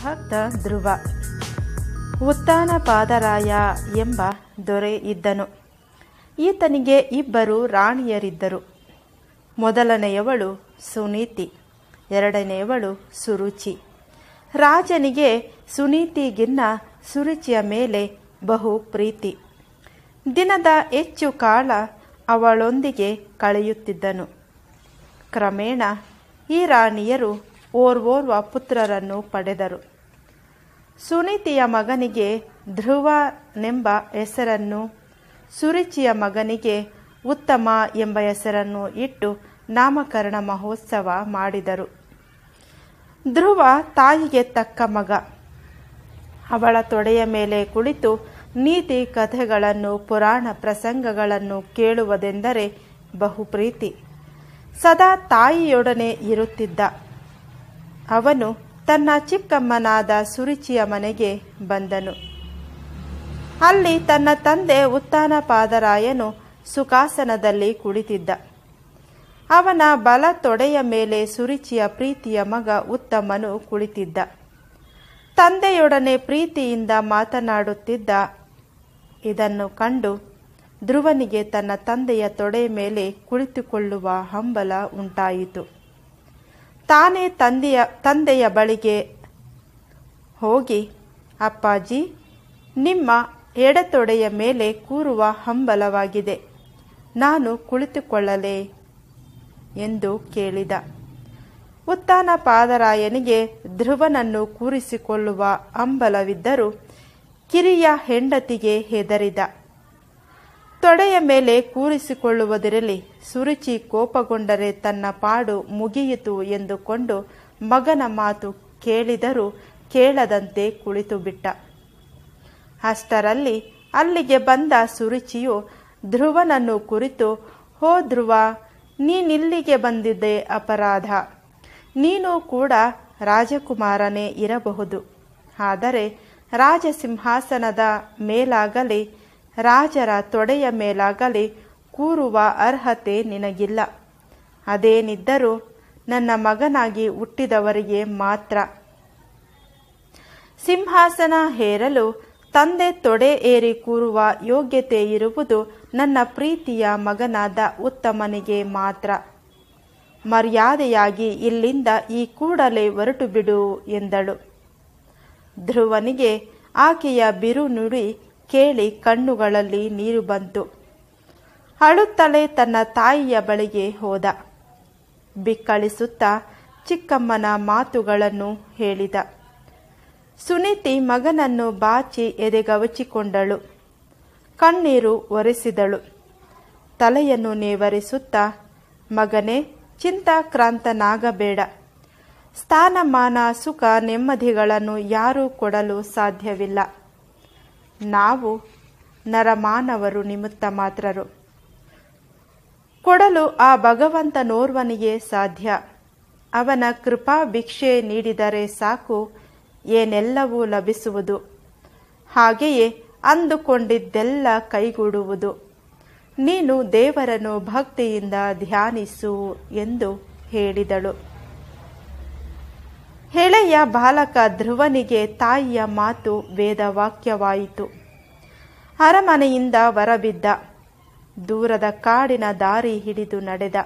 ಭಕ್ತ ಧ್ರುವ ಉತ್ತಾನ ಪಾದರಾಯ ಎಂಬ ದೊರೆ ಇದ್ದನು ಈತನಿಗೆ ಇಬ್ಬರು ರಾಣಿಯರಿದ್ದರು ಮೊದಲನೆಯವಳು ಸುನೀತಿ ಎರಡನೆಯವಳು ಸುರುಚಿ ರಾಜನಿಗೆ ಸುನೀತಿಗಿನ್ನ ಸುರುಚಿಯ ಮೇಲೆ ಬಹು ಪ್ರೀತಿ ದಿನದ ಹೆಚ್ಚು ಕಾಲ ಅವಳೊಂದಿಗೆ ಕಳೆಯುತ್ತಿದ್ದನು ಕ್ರಮೇಣ ಈ ರಾಣಿಯರು ಓರ್ವೋರ್ವ ಪುತ್ರರನ್ನು ಪಡೆದರು ಸುನೀತಿಯ ಮಗನಿಗೆ ಧ್ರುವನೆಂಬ ಹೆಸರನ್ನು ಸುರುಚಿಯ ಮಗನಿಗೆ ಉತ್ತಮ ಎಂಬ ಹೆಸರನ್ನು ಇಟ್ಟು ನಾಮಕರಣ ಮಹೋತ್ಸವ ಮಾಡಿದರು ಧ್ರುವ ತಾಯಿಗೆ ತಕ್ಕ ಮಗ ಅವಳ ತೊಡೆಯ ಮೇಲೆ ಕುಳಿತು ನೀತಿ ಕಥೆಗಳನ್ನು ಪುರಾಣ ಪ್ರಸಂಗಗಳನ್ನು ಕೇಳುವುದೆಂದರೆ ಬಹುಪ್ರೀತಿ ಸದಾ ತಾಯಿಯೊಡನೆ ಇರುತ್ತಿದ್ದ ಅವನು ತನ್ನ ಚಿಕ್ಕಮ್ಮನಾದ ಸುರುಚಿಯ ಮನೆಗೆ ಬಂದನು ಅಲ್ಲಿ ತನ್ನ ತಂದೆ ಉತ್ತಾನ ಪಾದರಾಯನು ಸುಖಾಸನದಲ್ಲಿ ಕುಳಿತಿದ್ದ ಅವನ ಬಲ ತೊಡೆಯ ಮೇಲೆ ಸುರುಚಿಯ ಪ್ರೀತಿಯ ಮಗ ಉತ್ತಮನು ಕುಳಿತಿದ್ದ ತಂದೆಯೊಡನೆ ಪ್ರೀತಿಯಿಂದ ಮಾತನಾಡುತ್ತಿದ್ದ ಇದನ್ನು ಕಂಡು ಧ್ರುವನಿಗೆ ತನ್ನ ತಂದೆಯ ತೊಡೆ ಮೇಲೆ ಕುಳಿತುಕೊಳ್ಳುವ ಹಂಬಲ ಉಂಟಾಯಿತು ತಾನೇ ತಂದೆಯ ತಂದೆಯ ಬಳಿಗೆ ಹೋಗಿ ಅಪ್ಪಾಜಿ ನಿಮ್ಮ ಎಡತೊಡೆಯ ಮೇಲೆ ಕೂರುವ ಹಂಬಲವಾಗಿದೆ ನಾನು ಕುಳಿತುಕೊಳ್ಳಲೇ ಎಂದು ಕೇಳಿದ ಉತ್ತಾನ ಪಾದರಾಯನಿಗೆ ಧ್ರುವನನ್ನು ಕೂರಿಸಿಕೊಳ್ಳುವ ಹಂಬಲವಿದ್ದರೂ ಕಿರಿಯ ಹೆಂಡತಿಗೆ ಹೆದರಿದ ತೊಡೆಯ ಮೇಲೆ ಕೂರಿಸಿಕೊಳ್ಳುವುದಿರಲಿ ಸುರುಚಿ ಕೋಪಗೊಂಡರೆ ತನ್ನ ಪಾಡು ಮುಗಿಯಿತು ಎಂದುಕೊಂಡು ಮಗನ ಮಾತು ಕೇಳಿದರೂ ಕೇಳದಂತೆ ಕುಳಿತು ಬಿಟ್ಟ ಅಷ್ಟರಲ್ಲಿ ಅಲ್ಲಿಗೆ ಬಂದ ಸುರುಚಿಯು ಧ್ರುವನನ್ನು ಕುರಿತು ಹೋ ಧ್ರುವ ನೀನಿಲ್ಲಿಗೆ ಬಂದಿದ್ದೆ ಅಪರಾಧ ನೀನು ಕೂಡ ರಾಜಕುಮಾರನೇ ಇರಬಹುದು ಆದರೆ ರಾಜಸಿಂಹಾಸನದ ಮೇಲಾಗಲಿ ರಾಜರ ತೊಡೆಯ ಮೇಲಾಗಲಿ ಕೂರುವ ಅರ್ಹತೆ ನಿನಗಿಲ್ಲ ಅದೇನಿದ್ದರೂ ನನ್ನ ಮಗನಾಗಿ ಹುಟ್ಟಿದವರಿಗೆ ಮಾತ್ರ ಸಿಂಹಾಸನ ಹೇರಲು ತಂದೆ ತೊಡೆ ಏರಿ ಕೂರುವ ಯೋಗ್ಯತೆ ಇರುವುದು ನನ್ನ ಪ್ರೀತಿಯ ಮಗನಾದ ಉತ್ತಮನಿಗೆ ಮಾತ್ರ ಮರ್ಯಾದೆಯಾಗಿ ಇಲ್ಲಿಂದ ಈ ಕೂಡಲೇ ಹೊರಟು ಬಿಡು ಎಂದಳು ಧ್ರುವನಿಗೆ ಆಕೆಯ ಬಿರು ನುಡಿ ಕೇಳಿ ಕಣ್ಣುಗಳಲ್ಲಿ ನೀರು ಬಂತು ಅಳುತ್ತಲೇ ತನ್ನ ತಾಯಿಯ ಬಳಿಗೆ ಹೋದ ಬಿಕ್ಕಳಿಸುತ್ತಾ ಚಿಕ್ಕಮ್ಮನ ಮಾತುಗಳನ್ನು ಹೇಳಿದ ಸುನೀತಿ ಮಗನನ್ನು ಬಾಚಿ ಎದೆಗವಚಿಕೊಂಡಳು ಕಣ್ಣೀರು ಒರೆಸಿದಳು ತಲೆಯನ್ನು ನೇವರಿಸುತ್ತಾ ಮಗನೇ ಚಿಂತಾಕ್ರಾಂತನಾಗಬೇಡ ಸ್ಥಾನಮಾನ ಸುಖ ನೆಮ್ಮದಿಗಳನ್ನು ಯಾರೂ ಕೊಡಲು ಸಾಧ್ಯವಿಲ್ಲ ನಾವು ನರಮಾನವರು ನಿಮಿತ್ತ ಮಾತ್ರರು ಕೊಡಲು ಆ ಭಗವಂತನೋರ್ವನಿಗೆ ಸಾಧ್ಯ ಅವನ ಕೃಪಾ ಭಿಕ್ಷೆ ನೀಡಿದರೆ ಸಾಕು ಏನೆಲ್ಲವೂ ಲಭಿಸುವುದು ಹಾಗೆಯೇ ಅಂದುಕೊಂಡಿದ್ದೆಲ್ಲ ಕೈಗೂಡುವುದು ನೀನು ದೇವರನ್ನು ಭಕ್ತಿಯಿಂದ ಧ್ಯಾನಿಸು ಎಂದು ಹೇಳಿದಳು ಹೆಳೆಯ ಬಾಲಕ ಧ್ರುವನಿಗೆ ತಾಯಿಯ ಮಾತು ವೇದವಾಕ್ಯವಾಯಿತು ಅರಮನೆಯಿಂದ ಹೊರಬಿದ್ದ ದೂರದ ಕಾಡಿನ ದಾರಿ ಹಿಡಿದು ನಡೆದ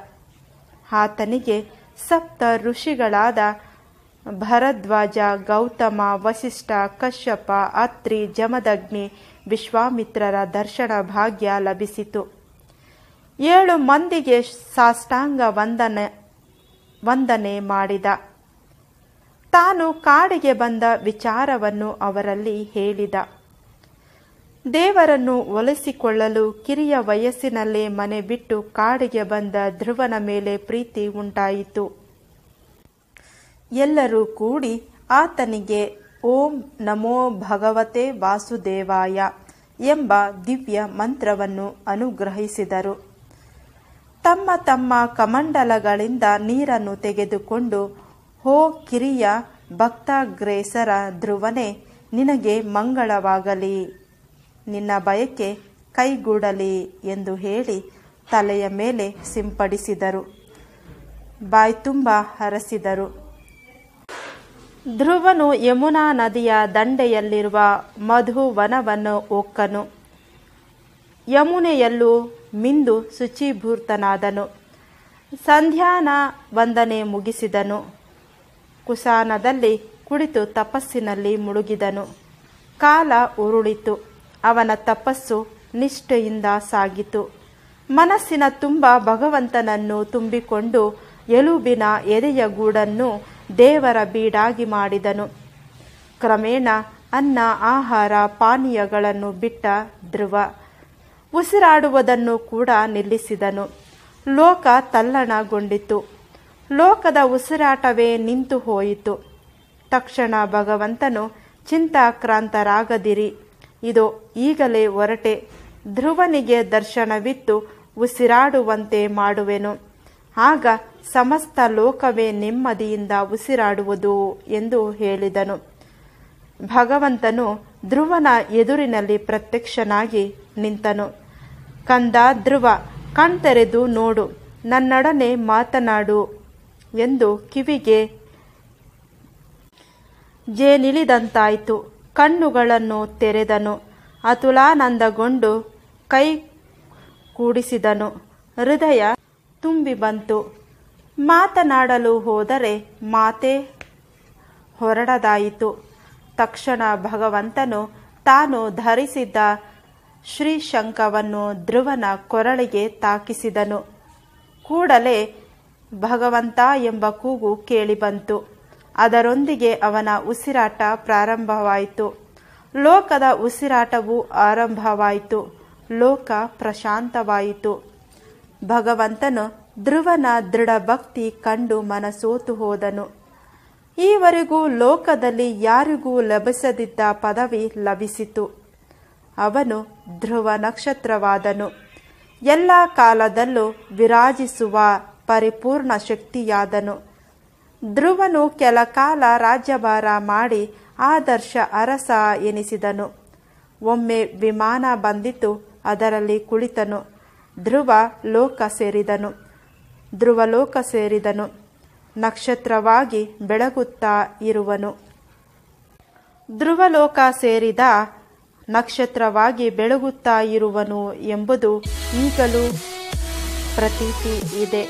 ಆತನಿಗೆ ಸಪ್ತ ಋಷಿಗಳಾದ ಭರದ್ವಾಜ ಗೌತಮ ವಸಿಷ್ಠ ಕಶ್ಯಪ ಅತ್ರಿ ಜಮದಗ್ನಿ ವಿಶ್ವಾಮಿತ್ರರ ದರ್ಶನ ಭಾಗ್ಯ ಲಭಿಸಿತು ಏಳು ಮಂದಿಗೆ ಸಾಷ್ಟಾಂಗ ವಂದನೆ ವಂದನೆ ಮಾಡಿದ ತಾನು ಕಾಡಿಗೆ ಬಂದ ವಿಚಾರವನ್ನು ಅವರಲ್ಲಿ ಹೇಳಿದ ದೇವರನ್ನು ಒಲಿಸಿಕೊಳ್ಳಲು ಕಿರಿಯ ವಯಸ್ಸಿನಲ್ಲೇ ಮನೆ ಬಿಟ್ಟು ಕಾಡಿಗೆ ಬಂದ ಧ್ರುವನ ಮೇಲೆ ಪ್ರೀತಿ ಉಂಟಾಯಿತು ಎಲ್ಲರೂ ಕೂಡಿ ಆತನಿಗೆ ಓಂ ನಮೋ ಭಗವತೆ ವಾಸುದೇವಾಯ ಎಂಬ ದಿವ್ಯ ಮಂತ್ರವನ್ನು ಅನುಗ್ರಹಿಸಿದರು ತಮ್ಮ ತಮ್ಮ ಕಮಂಡಲಗಳಿಂದ ನೀರನ್ನು ತೆಗೆದುಕೊಂಡು ಹೋ ಕಿರಿಯ ಭಕ್ತಾಗ್ರೇಸರ ಧ್ರುವನೇ ನಿನಗೆ ಮಂಗಳವಾಗಲಿ ನಿನ್ನ ಬಯಕೆ ಕೈಗೂಡಲಿ ಎಂದು ಹೇಳಿ ತಲೆಯ ಮೇಲೆ ಸಿಂಪಡಿಸಿದರು ಬಾಯ್ತುಂಬ ಹರಸಿದರು ಧ್ರುವನು ಯಮುನಾ ನದಿಯ ದಂಡೆಯಲ್ಲಿರುವ ಮಧುವನವನ್ನು ಒಕ್ಕನು ಯಮುನೆಯಲ್ಲೂ ಮಿಂದು ಶುಚಿಭೂರ್ತನಾದನು ಸಂಧ್ಯಾನ ವಂದನೆ ಮುಗಿಸಿದನು ಕುಸಾನದಲ್ಲಿ ಕುಳಿತು ತಪಸ್ಸಿನಲ್ಲಿ ಮುಳುಗಿದನು ಕಾಲ ಉರುಳಿತು ಅವನ ತಪಸ್ಸು ನಿಷ್ಠೆಯಿಂದ ಸಾಗಿತು ಮನಸ್ಸಿನ ತುಂಬ ಭಗವಂತನನ್ನು ತುಂಬಿಕೊಂಡು ಎಲುಬಿನ ಎದೆಯ ಗೂಡನ್ನು ದೇವರ ಬೀಡಾಗಿ ಮಾಡಿದನು ಕ್ರಮೇಣ ಅನ್ನ ಆಹಾರ ಪಾನೀಯಗಳನ್ನು ಬಿಟ್ಟ ಧ್ರುವ ಉಸಿರಾಡುವುದನ್ನು ಕೂಡ ನಿಲ್ಲಿಸಿದನು ಲೋಕ ತಲ್ಲಣಗೊಂಡಿತು ಲೋಕದ ಉಸಿರಾಟವೇ ನಿಂತು ಹೋಯಿತು ತಕ್ಷಣ ಭಗವಂತನು ಚಿಂತಾಕ್ರಾಂತರಾಗದಿರಿ ಇದು ಈಗಲೇ ಹೊರಟೆ ಧ್ರುವನಿಗೆ ದರ್ಶನವಿತ್ತು ಉಸಿರಾಡುವಂತೆ ಮಾಡುವೆನು ಆಗ ಸಮಸ್ತ ಲೋಕವೇ ನೆಮ್ಮದಿಯಿಂದ ಉಸಿರಾಡುವುದು ಎಂದು ಹೇಳಿದನು ಭಗವಂತನು ಧ್ರುವನ ಎದುರಿನಲ್ಲಿ ಪ್ರತ್ಯಕ್ಷನಾಗಿ ನಿಂತನು ಕಂದ ಧ್ರುವ ಕಣ್ತೆರೆದು ನೋಡು ನನ್ನೊಡನೆ ಮಾತನಾಡು ಎಂದು ಕಿವಿಗೆ ಜೇನಿಳಿದಂತಾಯಿತು ಕಣ್ಣುಗಳನ್ನು ತೆರೆದನು ಅತುಲಾನಂದಗೊಂಡು ಕೈ ಕೂಡಿಸಿದನು ಹೃದಯ ತುಂಬಿ ಬಂತು ಮಾತನಾಡಲು ಹೋದರೆ ಮಾತೆ ಹೊರಡದಾಯಿತು ತಕ್ಷಣ ಭಗವಂತನು ತಾನು ಧರಿಸಿದ್ದ ಶ್ರೀಶಂಕವನ್ನು ಧ್ರುವನ ಕೊರಳಿಗೆ ತಾಕಿಸಿದನು ಕೂಡಲೇ ಭಗವಂತ ಎಂಬ ಕೂಗು ಕೇಳಿಬಂತು ಅದರೊಂದಿಗೆ ಅವನ ಉಸಿರಾಟ ಪ್ರಾರಂಭವಾಯಿತು ಲೋಕದ ಉಸಿರಾಟವು ಆರಂಭವಾಯಿತು ಲೋಕ ಪ್ರಶಾಂತವಾಯಿತು ಭಗವಂತನು ಧ್ರುವನ ದೃಢ ಭಕ್ತಿ ಕಂಡು ಮನಸೋತು ಹೋದನು ಈವರೆಗೂ ಲೋಕದಲ್ಲಿ ಯಾರಿಗೂ ಲಭಿಸದಿದ್ದ ಪದವಿ ಲಭಿಸಿತು ಅವನು ಧ್ರುವ ನಕ್ಷತ್ರವಾದನು ಎಲ್ಲ ಕಾಲದಲ್ಲೂ ವಿರಾಜಿಸುವ ಪರಿಪೂರ್ಣ ಶಕ್ತಿಯಾದನು ಧ್ರುವನು ಕೆಲಕಾಲ ರಾಜ್ಯಭಾರ ಮಾಡಿ ಆದರ್ಶ ಅರಸ ಎನಿಸಿದನು ಒಮ್ಮೆ ವಿಮಾನ ಬಂದಿತು ಅದರಲ್ಲಿ ಕುಳಿತನು ಧ್ರುವ ಲೋಕ ಸೇರಿದನು ಲೋಕ ಸೇರಿದನು ನಕ್ಷತ್ರವಾಗಿ ಬೆಳಗುತ್ತಾ ಇರುವನು ಧ್ರುವಲೋಕ ಸೇರಿದ ನಕ್ಷತ್ರವಾಗಿ ಬೆಳಗುತ್ತಾ ಇರುವನು ಎಂಬುದು ಈಗಲೂ ಪ್ರತೀತಿ ಇದೆ